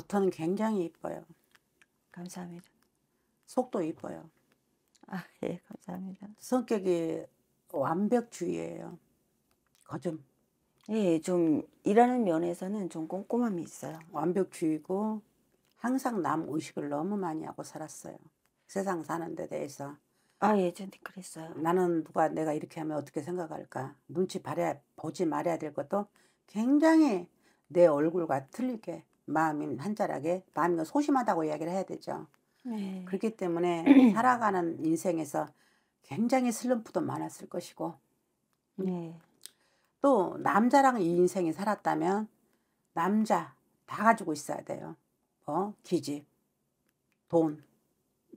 겉은 굉장히 이뻐요. 감사합니다. 속도 이뻐요. 아, 예, 감사합니다. 성격이 완벽주의예요. 거좀 예, 좀 일하는 면에서는 좀 꼼꼼함이 있어요. 완벽주의고 항상 남 의식을 너무 많이 하고 살았어요. 세상 사는 데 대해서. 아, 예, 전 그랬어요. 나는 누가 내가 이렇게 하면 어떻게 생각할까? 눈치 발해 보지 말아야 될 것도 굉장히 내 얼굴과 틀리게 마음이 한자락에 마음이 소심하다고 이야기를 해야 되죠. 네. 그렇기 때문에 살아가는 인생에서 굉장히 슬럼프도 많았을 것이고 음. 네. 또 남자랑 이 인생에 살았다면 남자 다 가지고 있어야 돼요. 뭐 기집, 돈,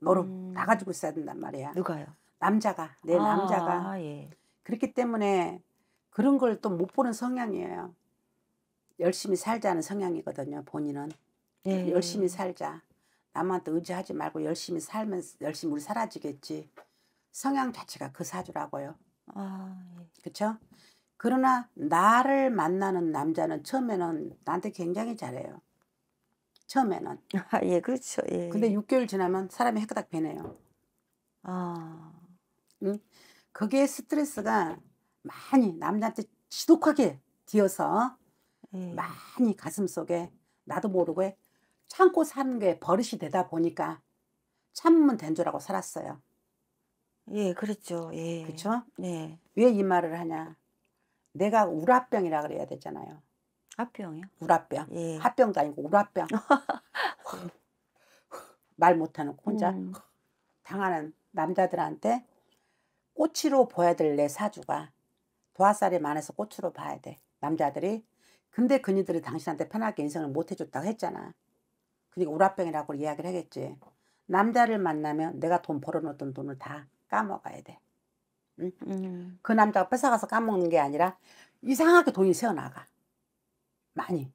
노릇 음. 다 가지고 있어야 된단 말이야. 누가요? 남자가 내 아, 남자가 예. 그렇기 때문에 그런 걸 또 못 보는 성향이에요. 열심히 살자는 성향이거든요. 본인은 네. 열심히 살자. 남한테 의지하지 말고 열심히 살면 열심히 우리 사라지겠지. 성향 자체가 그 사주라고요. 아, 예. 그렇죠? 그러나 나를 만나는 남자는 처음에는 나한테 굉장히 잘해요. 처음에는. 아, 예, 그렇죠. 예. 근데 6개월 지나면 사람이 헷가닥 변해요. 아. 응? 그게 스트레스가 많이 남자한테 지독하게 뒤어서 음. 많이 가슴 속에 나도 모르고 참고 사는 게 버릇이 되다 보니까 참으면 된 줄 알고 살았어요. 예, 그렇죠. 예. 그렇죠? 네. 예. 왜이 말을 하냐? 내가 우라병이라 그래야 되잖아요. 합병이요? 우라병. 예. 합병도 아니고 우라병. 말 못하는 혼자 음. 당하는 남자들한테 꽃으로 보야될 내 사주가 도화살이 많아서 꽃으로 봐야 돼. 남자들이 근데 그녀들이 당신한테 편하게 인생을 못 해줬다고 했잖아. 그니까 오라병이라고 이야기를 하겠지. 남자를 만나면 내가 돈 벌어놓던 돈을 다 까먹어야 돼. 응? 음. 그 남자가 뺏어가서 까먹는 게 아니라 이상하게 돈이 새어나가. 많이.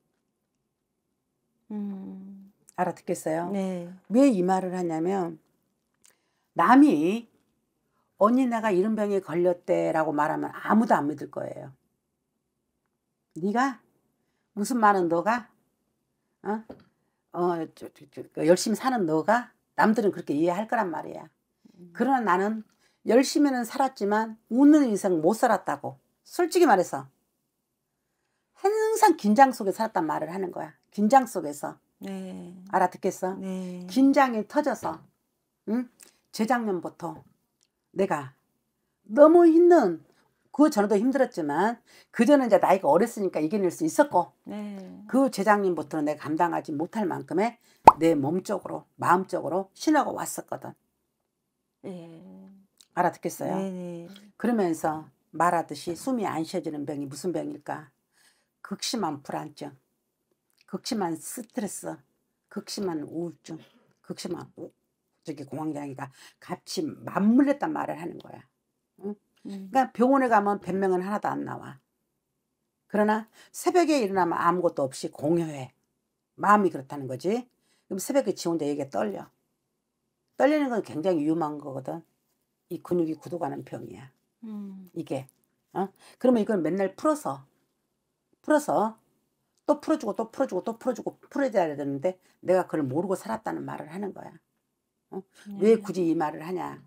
음. 알아듣겠어요? 네. 왜 이 말을 하냐면 남이 언니 내가 이런 병에 걸렸대라고 말하면 아무도 안 믿을 거예요. 네가 무슨 말은 너가 어, 어 저, 저, 저, 그 열심히 사는 너가 남들은 그렇게 이해할 거란 말이야. 음. 그러나 나는 열심히는 살았지만 웃는 인생 못 살았다고 솔직히 말해서 항상 긴장 속에 살았단 말을 하는 거야. 긴장 속에서 네. 알아듣겠어? 네. 긴장이 터져서 응? 재작년부터 내가 너무 힘든 그 전에도 힘들었지만 그 전에 이제 나이가 어렸으니까 이겨낼 수 있었고 네. 그 제장님부터는 내가 감당하지 못할 만큼의 내 몸적으로 마음적으로 신하고 왔었거든. 예. 네. 알아듣겠어요? 네네. 그러면서 말하듯이 숨이 안 쉬어지는 병이 무슨 병일까? 극심한 불안증, 극심한 스트레스, 극심한 우울증, 극심한 저기 공황장애가 같이 맞물렸단 말을 하는 거야. 음. 그러니까 병원에 가면 변명은 하나도 안 나와. 그러나 새벽에 일어나면 아무것도 없이 공효해. 마음이 그렇다는 거지. 그럼 새벽에 지 혼자 이게 떨려. 떨리는 건 굉장히 위험한 거거든. 이 근육이 구독하는 병이야. 음. 이게. 어? 그러면 이걸 맨날 풀어서 풀어서 또 풀어주고 또 풀어주고 또 풀어주고 풀어줘야 되는데 내가 그걸 모르고 살았다는 말을 하는 거야. 어? 네. 왜 음. 굳이 이 말을 하냐.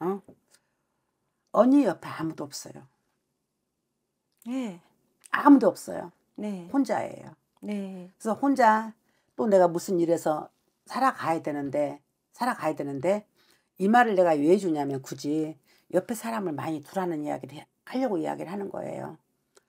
어? 언니 옆에 아무도 없어요. 네. 아무도 없어요. 네. 혼자예요. 네. 그래서 혼자 또 내가 무슨 일에서 살아가야 되는데 살아가야 되는데 이 말을 내가 왜 주냐면 굳이 옆에 사람을 많이 두라는 이야기를 하려고 이야기를 하는 거예요.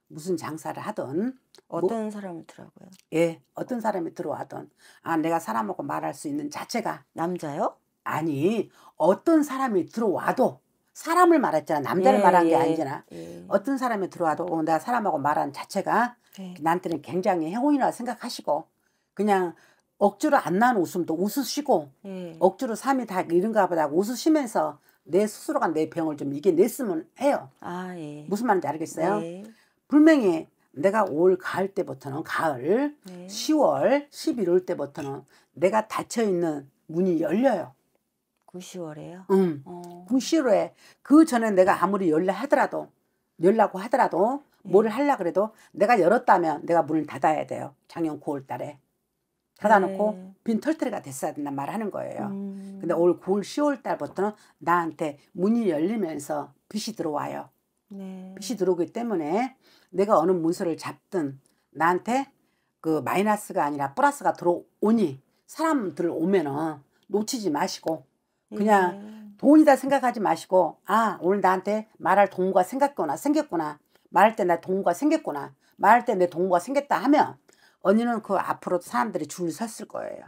무슨 장사를 하든 뭐 어떤 뭐, 사람을 들어고요? 예, 어떤 사람이 들어와든 아 내가 사람하고 말할 수 있는 자체가 남자요? 아니 어떤 사람이 들어와도 사람을 말했잖아. 남자를 예, 말한 게 예, 아니잖아. 예. 어떤 사람이 들어와도 어, 나 사람하고 말한 자체가 예. 나한테는 굉장히 행운이라 생각하시고 그냥 억지로 안 나는 웃음도 웃으시고 예. 억지로 삶이 다 이런가 보다 웃으시면서 내 스스로가 내 병을 좀 이겨냈으면 해요. 아, 예. 무슨 말인지 알겠어요? 분명히 내가 올 가을 때부터는 가을, 10월, 11월 때부터는 내가 닫혀 있는 문이 열려요. 9시월에요? 응. 어. 9시월에 그 전에 내가 아무리 열라하더라도 열라고 하더라도 예. 뭐 하려 그래도 내가 열었다면 내가 문을 닫아야 돼요. 작년 9월 달에. 닫아놓고 네. 빈 털터리가 됐어야 된단 말 하는 거예요. 음. 근데 올 9월 10월 달부터는 나한테 문이 열리면서 빛이 들어와요. 네. 빛이 들어오기 때문에 내가 어느 문서를 잡든 나한테 그 마이너스가 아니라 플러스가 들어오니 사람들 오면은 놓치지 마시고 그냥 예. 돈이다 생각하지 마시고 아 오늘 나한테 말할 동무가 생겼구나 생겼구나 말할 때내 동무가 생겼구나 말할 때 내 동무가 생겼다 하면 언니는 그 앞으로도 사람들이 줄 섰을 거예요.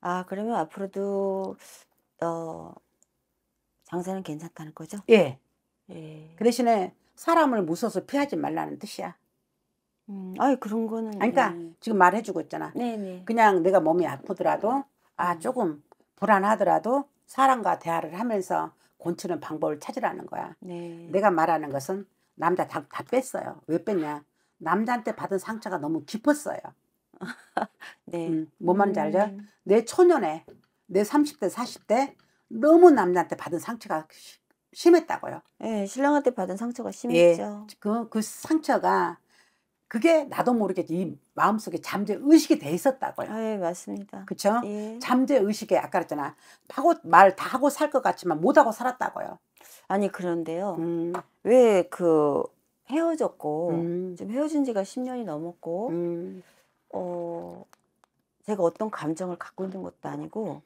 아 그러면 앞으로도 어 장사는 괜찮다는 거죠? 예. 예. 그 대신에 사람을 무서워서 피하지 말라는 뜻이야. 음, 아이 그런 거는. 아 그러니까 네. 지금 말해주고 있잖아. 네네. 네. 그냥 내가 몸이 아프더라도 아 음. 조금 불안하더라도 사람과 대화를 하면서 곤치는 방법을 찾으라는 거야. 네. 내가 말하는 것은 남자 다, 다 뺐어요. 왜 뺐냐? 남자한테 받은 상처가 너무 깊었어요. 네. 음, 뭔 말인지 음. 알죠? 음. 내 초년에 내 30대 40대 너무 남자한테 받은 상처가 심했다고요. 네, 신랑한테 받은 상처가 예. 심했죠. 예, 그, 그 상처가 그게 나도 모르게 이 마음속에 잠재 의식이 돼 있었다고요. 아, 예, 맞습니다. 그렇죠? 예. 잠재 의식에 아까 그랬잖아. 하고 말 다 하고 살 것 같지만 못 하고 살았다고요. 아니 그런데요. 음. 왜그 헤어졌고 음. 지금 헤어진 지가 10년이 넘었고 음. 어 제가 어떤 감정을 갖고 있는 것도 아니고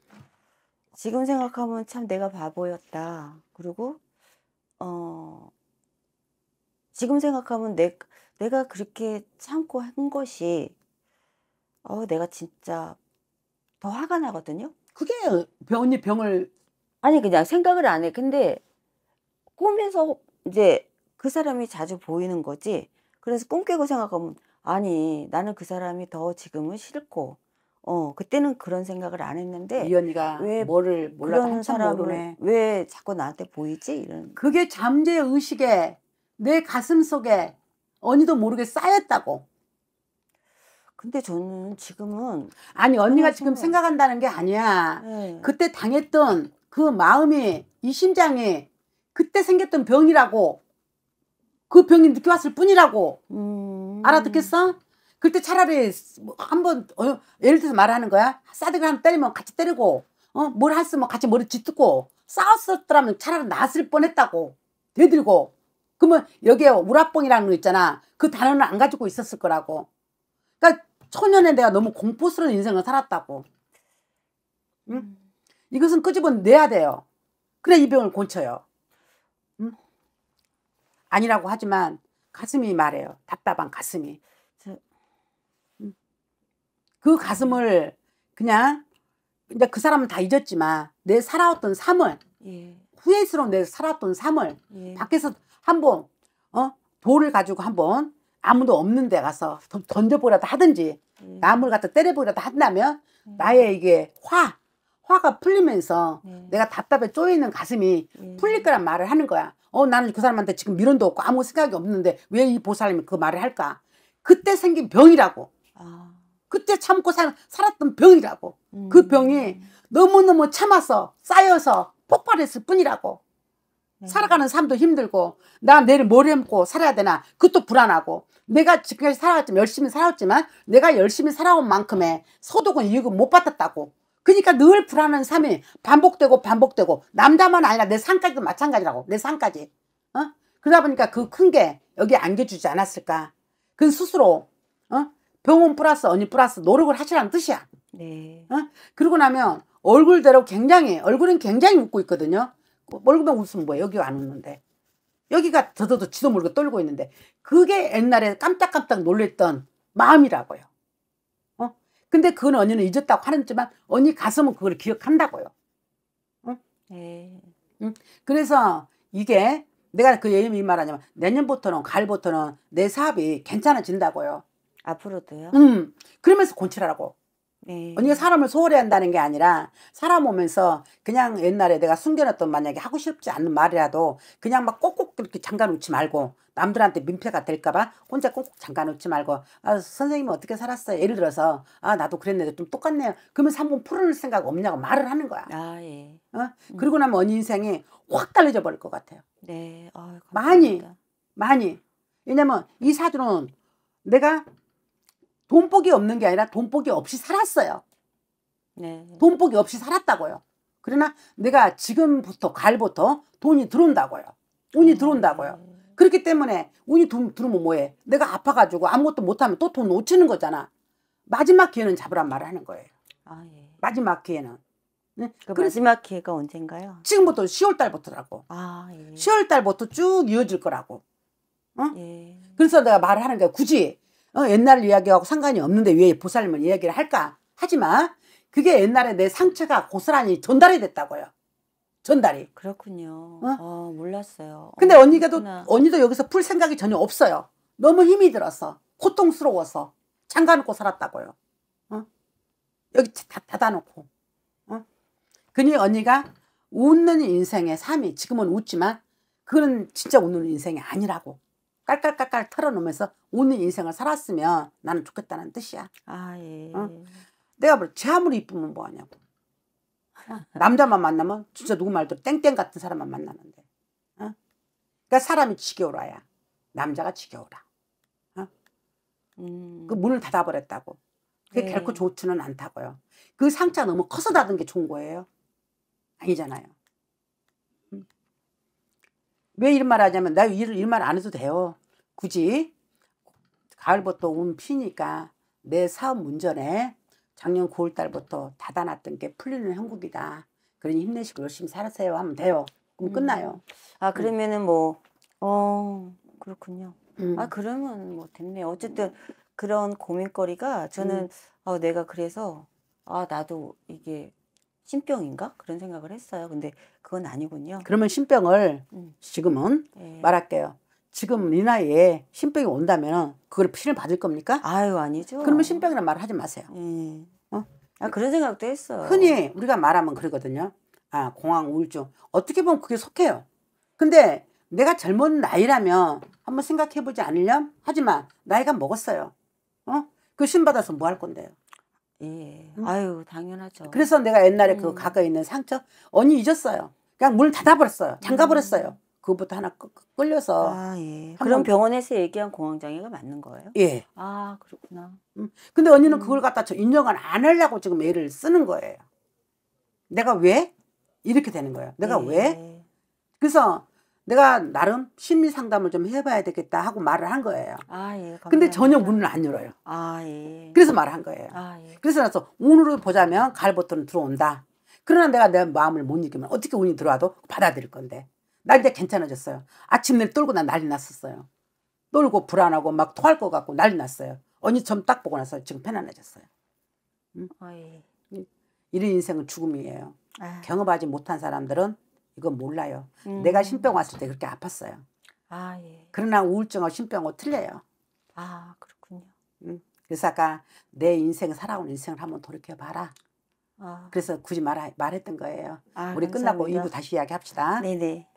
지금 생각하면 참 내가 바보였다. 그리고 어 지금 생각하면 내, 내가 그렇게 참고 한 것이 어 내가 진짜 더 화가 나거든요. 그게 병언니 병을 아니 그냥 생각을 안 해. 근데 꿈에서 이제 그 사람이 자주 보이는 거지. 그래서 꿈 깨고 생각하면 아니 나는 그 사람이 더 지금은 싫고 어 그때는 그런 생각을 안 했는데 이 언니가 왜 뭐를 몰라 그런 사람을 모르네. 왜 자꾸 나한테 보이지 이런 그게 잠재 의식의 내 가슴 속에 언니도 모르게 쌓였다고. 근데 저는 지금은 아니 언니가 지금 생각... 한다는게 아니야. 네. 그때 당했던 그 마음이 이 심장이 그때 생겼던 병이라고 그 병이 늦게 왔을 뿐이라고 음... 알아듣겠어? 그때 차라리 뭐 한번 어, 예를 들어서 말하는 거야 사드가 하 때리면 같이 때리고 어뭘 했으면 같이 머리 짓듣고 싸웠었더라면 차라리 낫을 뻔했다고 대들고 그러면 여기에 우라뽕이라는 거 있잖아. 그 단어는 안 가지고 있었을 거라고. 그러니까 초년에 내가 너무 공포스러운 인생을 살았다고. 응? 음. 이것은 끄집어내야 그 돼요. 그래 이 병을 고쳐요. 응? 아니라고 하지만 가슴이 말해요. 답답한 가슴이. 그 가슴을 그냥 이제 그 사람은 다 잊었지만 내 살아왔던 삶을 예. 후회스러운 내 살아왔던 삶을 예. 밖에서 한번 어 돌을 가지고 한번 아무도 없는 데 가서 던져보라도 하든지 음. 나무를 갖다 때려보라도 한다면 음. 나의 이게 화 화가 풀리면서 음. 내가 답답해 쪼이는 가슴이 음. 풀릴 거란 말을 하는 거야 어 나는 그 사람한테 지금 미련도 없고 아무 생각이 없는데 왜 이 보살님이 그 말을 할까 그때 생긴 병이라고 아. 그때 참고 살, 살았던 병이라고 그 음. 병이 너무너무 참아서 쌓여서 폭발했을 뿐이라고 네. 살아가는 삶도 힘들고 나 내일 뭘 해먹고 살아야 되나 그것도 불안하고 내가 지금까지 살아왔지만 열심히 살아왔지만 내가 열심히 살아온 만큼의 소득은 이익은 못 받았다고 그러니까 늘 불안한 삶이 반복되고 반복되고 남자만 아니라 내 삶까지도 마찬가지라고 내 삶까지 어? 그러다 보니까 그 큰 게 여기 안겨주지 않았을까 그 스스로 어? 병원 플러스 언니 플러스 노력을 하시라는 뜻이야 네. 어? 그러고 나면 얼굴대로 굉장히 얼굴은 굉장히 웃고 있거든요 멀고면 웃으면 뭐야 여기 안 웃는데 여기가 더더더 지도 모르고 떨고 있는데 그게 옛날에 깜짝깜짝 놀랬던 마음이라고요 어? 근데 그건 언니는 잊었다고 하는지만 언니 가슴은 그걸 기억한다고요 응? 어? 네. 응? 그래서 이게 내가 그 예임이 말하냐면 내년부터는 가을부터는 내 사업이 괜찮아진다고요 앞으로도요? 음 그러면서 곤칠하라고 네. 언니가 사람을 소홀히 한다는 게 아니라 사람 오면서 그냥 옛날에 내가 숨겨놨던 만약에 하고 싶지 않은 말이라도 그냥 막 꼭꼭 그렇게 잠가 놓지 말고 남들한테 민폐가 될까봐 혼자 꼭꼭 잠가 놓지 말고 아 선생님은 어떻게 살았어요? 예를 들어서 아 나도 그랬는데 좀 똑같네요. 그러면 한번 풀어낼 생각 없냐고 말을 하는 거야. 아 예. 어? 음. 그리고 나면 언니 인생이 확 달라져 버릴 것 같아요. 네. 아 많이 많이 왜냐면 이 사주는 내가 돈복이 없는 게 아니라 돈복이 없이 살았어요. 네. 돈복이 없이 살았다고요. 그러나 내가 지금부터 갈부터 돈이 들어온다고요. 운이 음. 들어온다고요. 그렇기 때문에 운이 돈 들어오면 뭐해? 내가 아파가지고 아무것도 못하면 또 돈 놓치는 거잖아. 마지막 기회는 잡으란 말을 하는 거예요. 아, 예. 마지막 기회는. 네? 그 마지막 기회가 언젠가요? 지금부터 10월 달부터라고. 아, 예. 10월 달부터 쭉 이어질 거라고. 어? 예. 그래서 내가 말을 하는 거야. 굳이 어, 옛날 이야기하고 상관이 없는데 왜 보살님은 이야기를 할까? 하지만 그게 옛날에 내 상처가 고스란히 전달이 됐다고요. 전달이. 그렇군요. 어? 어 몰랐어요. 근데 어, 언니가도 언니도 여기서 풀 생각이 전혀 없어요. 너무 힘이 들어서 고통스러워서 잠가놓고 살았다고요. 어? 여기 다 닫아놓고. 어? 그니 언니가 웃는 인생의 삶이 지금은 웃지만 그거 진짜 웃는 인생이 아니라고. 깔깔깔깔 털어놓으면서 웃는 인생을 살았으면 나는 좋겠다는 뜻이야. 아 예. 어? 내가 뭐쟤 아무리 이쁘면 뭐하냐고. 남자만 만나면 진짜 누구 말대로 땡땡 같은 사람만 만나는데. 어? 그러니까 사람이 지겨우라야. 남자가 지겨우라. 어? 음. 그 문을 닫아버렸다고. 그게 네. 결코 좋지는 않다고요. 그 상자 너무 커서 닫은 게 좋은 거예요. 아니잖아요. 왜 이런 말 하냐면 나 일, 런말 안 해도 돼요. 굳이 가을부터 운 피니까 내 사업 문전에 작년 9월달부터 닫아놨던 게 풀리는 형국이다. 그러니 힘내시고 열심히 살았어요 하면 돼요. 그럼 음. 끝나요. 아 음. 그러면은 뭐 어 그렇군요. 음. 아 그러면 뭐됐네 어쨌든 그런 고민거리가 저는 음. 어, 내가 그래서 아 나도 이게 신병인가 그런 생각을 했어요. 근데 그건 아니군요. 그러면 신병을 음. 지금은 네. 말할게요. 지금 이 나이에 신병이 온다면 그걸 피를 받을 겁니까? 아유 아니죠. 그러면 신병이란 말을 하지 마세요. 네. 어? 아 그런 생각도 했어요. 흔히 우리가 말하면 그러거든요. 아 공황 우울증 어떻게 보면 그게 속해요. 근데 내가 젊은 나이라면 한번 생각해보지 않으렴? 하지만 나이가 먹었어요. 어? 그 신 받아서 뭐 할 건데요? 예. 음. 아유, 당연하죠. 그래서 내가 옛날에 그 음. 그 가까이 있는 상처, 언니 잊었어요. 그냥 문을 닫아버렸어요. 잠가버렸어요. 음. 그것부터 하나 끌, 려서 아, 예. 그럼 병원에서 얘기한 공황장애가 맞는 거예요? 예. 아, 그렇구나. 음. 근데 언니는 그걸 음. 갖다 저 인정을 안 하려고 지금 애를 쓰는 거예요. 내가 왜? 이렇게 되는 거예요. 내가 예. 왜? 그래서 내가 나름 심리 상담을 좀 해봐야 되겠다 하고 말을 한 거예요. 아, 예. 감사합니다. 근데 전혀 문을 안 열어요. 아, 예. 그래서 말한 거예요. 아, 예. 그래서 나서 운으로 보자면 갈버튼 들어온다. 그러나 내가 내 마음을 못 이기면 어떻게 운이 들어와도 받아들일 건데. 나 이제 괜찮아졌어요. 아침 내일 떨고 나 난리 났었어요. 떨고 불안하고 막 토할 것 같고 난리 났어요. 언니처럼 딱 보고 나서 지금 편안해졌어요. 응? 아, 예. 이런 인생은 죽음이에요. 아. 경험하지 못한 사람들은 이건 몰라요. 음. 내가 신병 왔을 때 그렇게 아팠어요. 아, 예. 그러나 우울증하고 신병하고 틀려요. 아, 그렇군요. 음. 그래서 아까 내 인생 살아온 인생을 한번 돌이켜 봐라. 아. 그래서 굳이 말 말했던 거예요. 아, 우리 감사합니다. 끝나고 이부 다시 이야기합시다. 네네.